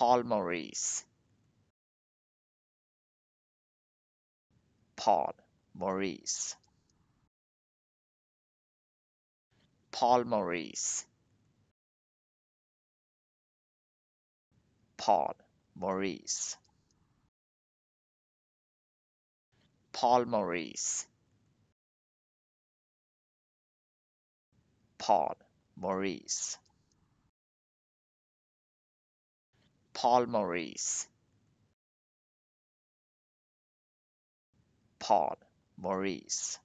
Maurice. Paul Maurice. Paul Maurice. Paul Maurice. Paul Maurice. Paul Maurice. Paul Maurice. Paul Maurice.